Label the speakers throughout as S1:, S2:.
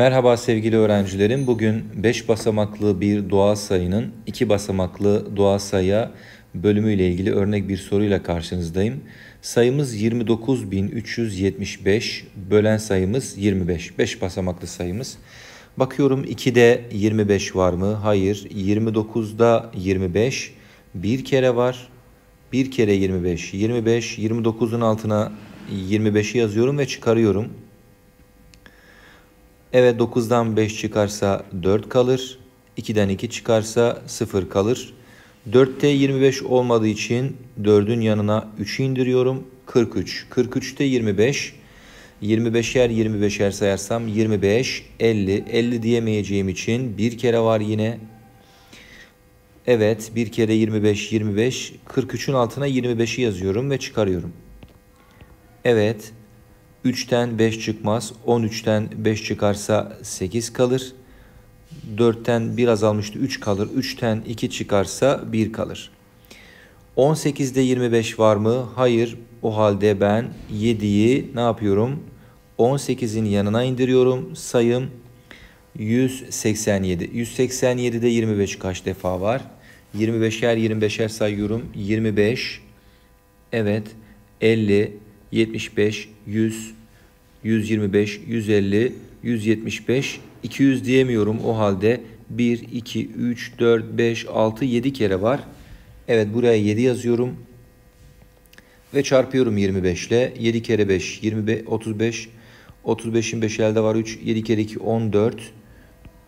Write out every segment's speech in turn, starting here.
S1: Merhaba sevgili öğrencilerim. Bugün 5 basamaklı bir doğal sayının 2 basamaklı doğal sayıya bölümüyle ilgili örnek bir soruyla karşınızdayım. Sayımız 29375, bölen sayımız 25. 5 basamaklı sayımız. Bakıyorum 2'de 25 var mı? Hayır. 29'da 25 bir kere var. Bir kere 25. 25 29'un altına 25'i yazıyorum ve çıkarıyorum. Eve 9'dan 5 çıkarsa 4 kalır. 2'den 2 çıkarsa 0 kalır. 4'te 25 olmadığı için 4'ün yanına 3'ü indiriyorum. 43. 43'te 25. 25'er 25'er sayarsam 25, 50. 50 diyemeyeceğim için bir kere var yine. Evet bir kere 25, 25. 43'ün altına 25'i yazıyorum ve çıkarıyorum. Evet 3'ten 5 çıkmaz. 13'ten 5 çıkarsa 8 kalır. 4'ten bir azalmıştı 3 kalır. 3'ten 2 çıkarsa 1 kalır. 18'de 25 var mı? Hayır. O halde ben 7'yi ne yapıyorum? 18'in yanına indiriyorum. Sayım 187. 187'de 25 kaç defa var? 25'er 25'er sayıyorum. 25. Evet. 50 75, 100, 125, 150, 175, 200 diyemiyorum o halde. 1, 2, 3, 4, 5, 6, 7 kere var. Evet buraya 7 yazıyorum. Ve çarpıyorum 25 ile. 7 kere 5, 25, 35. 35'in 5 elde var 3. 7 kere 2, 14.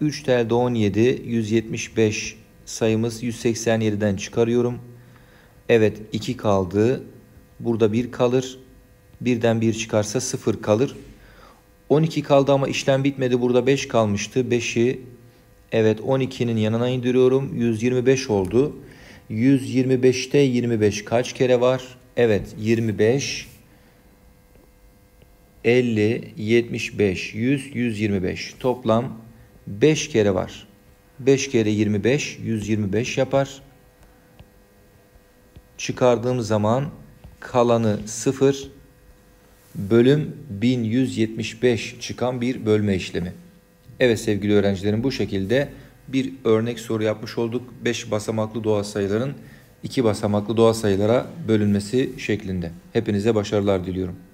S1: 3 telde 17, 175 sayımız 187'den çıkarıyorum. Evet 2 kaldı. Burada 1 kalır. Birden bir çıkarsa sıfır kalır. 12 kaldı ama işlem bitmedi. Burada 5 kalmıştı. 5'i evet 12'nin yanına indiriyorum. 125 oldu. 125'te 25 kaç kere var? Evet 25 50 75 100 125 toplam 5 kere var. 5 kere 25 125 yapar. Çıkardığım zaman kalanı 0 bölüm 1175 çıkan bir bölme işlemi. Evet sevgili öğrencilerim bu şekilde bir örnek soru yapmış olduk. 5 basamaklı doğal sayıların 2 basamaklı doğal sayılara bölünmesi şeklinde. Hepinize başarılar diliyorum.